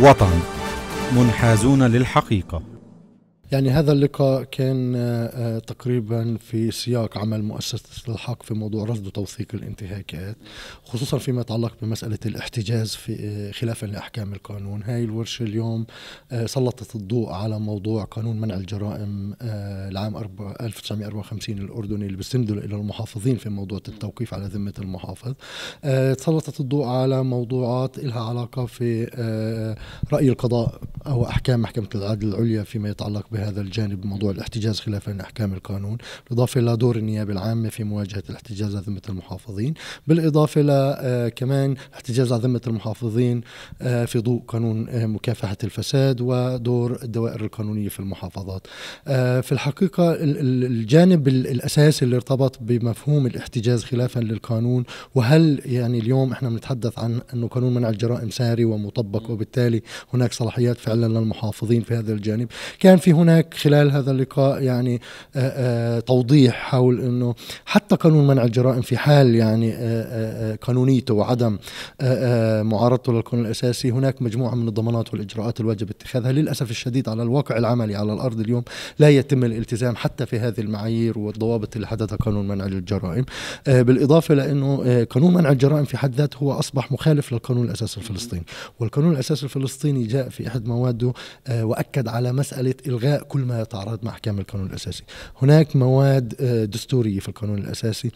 وطن منحازون للحقيقه يعني هذا اللقاء كان آه، آه، تقريبا في سياق عمل مؤسسة الحق في موضوع رصد وتوثيق الانتهاكات خصوصا فيما يتعلق بمسألة الاحتجاز في آه، خلافا لأحكام القانون هاي الورشة اليوم سلطت الضوء على موضوع قانون منع الجرائم العام 1954 الأردني اللي بيسنده إلى المحافظين في موضوع التوقيف على ذمة المحافظ سلطت الضوء على موضوعات لها علاقة في رأي القضاء أو أحكام محكمة العدل العليا فيما يتعلق بهذا الجانب بموضوع الاحتجاز خلافا لأحكام القانون بالإضافة إلى دور النيابة العامة في مواجهة الاحتجاز على ذمة المحافظين بالإضافة إلى آه، كمان احتجاز على ذمة المحافظين آه، في ضوء قانون آه، مكافحة الفساد ودور الدوائر القانونية في المحافظات في الحقيقة الجانب الأساسي اللي ارتبط بمفهوم الاحتجاز خلافا للقانون وهل يعني اليوم احنا بنتحدث عن أنه قانون منع الجرائم ساري ومطبق وبالتالي هناك صلاحيات فعلية فعلا للمحافظين في هذا الجانب كان في هناك خلال هذا اللقاء يعني آه، آه، توضيح حول أنه حتى قانون منع الجرائم في حال يعني آه، قانونيته وعدم معارضته للقانون الأساسي هناك مجموعة من الضمانات والإجراءات الواجب اتخاذها للأسف الشديد على الواقع العملي على الأرض اليوم لا يتم الالتزام حتى في هذه المعايير والضوابط اللي حددها قانون منع الجرائم بالإضافة لأنه قانون منع الجرائم في حد ذاته هو أصبح مخالف للقانون الأساسي الفلسطيني والقانون الأساسي الفلسطيني جاء في احد مواد مواده آه، واكد على مساله الغاء كل ما يتعارض مع احكام القانون الاساسي هناك مواد آه، دستوريه في القانون الاساسي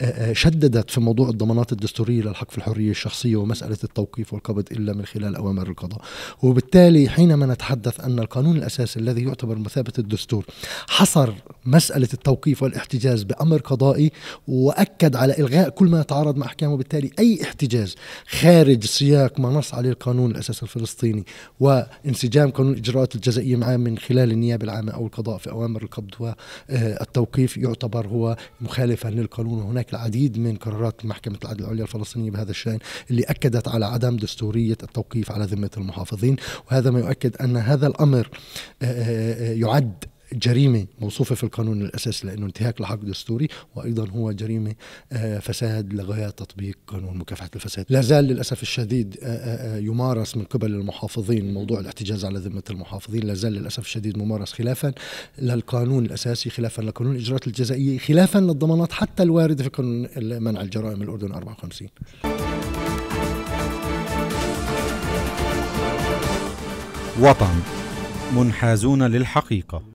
آه، شددت في موضوع الضمانات الدستوريه للحق في الحريه الشخصيه ومساله التوقيف والقبض الا من خلال اوامر القضاء وبالتالي حينما نتحدث ان القانون الاساسي الذي يعتبر مثابه الدستور حصر مساله التوقيف والاحتجاز بامر قضائي واكد على الغاء كل ما يتعارض مع احكامه وبالتالي اي احتجاز خارج سياق ما نص عليه القانون الاساسي الفلسطيني وان انسجام قانون الاجراءات الجزائيه معه من خلال النيابه العامه او القضاء في اوامر القبض والتوقيف يعتبر هو مخالفا للقانون وهناك العديد من قرارات محكمه العدل العليا الفلسطينيه بهذا الشان اللي اكدت على عدم دستوريه التوقيف على ذمه المحافظين وهذا ما يؤكد ان هذا الامر آه، آه، آه، يعد جريمه موصوفه في القانون الاساسي لانه انتهاك لحق دستوري وايضا هو جريمه آه، فساد لغايه تطبيق قانون مكافحه الفساد لا زال للاسف الشديد آه، آه، يمارس من قبل المحافظين موضوع الاحتجاز على ذمه المحافظين لا زال للاسف الشديد ممارس خلافا للقانون الاساسي خلافا لقانون الاجراءات الجزائيه خلافا للضمانات حتى الوارده في قانون منع الجرائم الاردن 54 وطن منحازون للحقيقة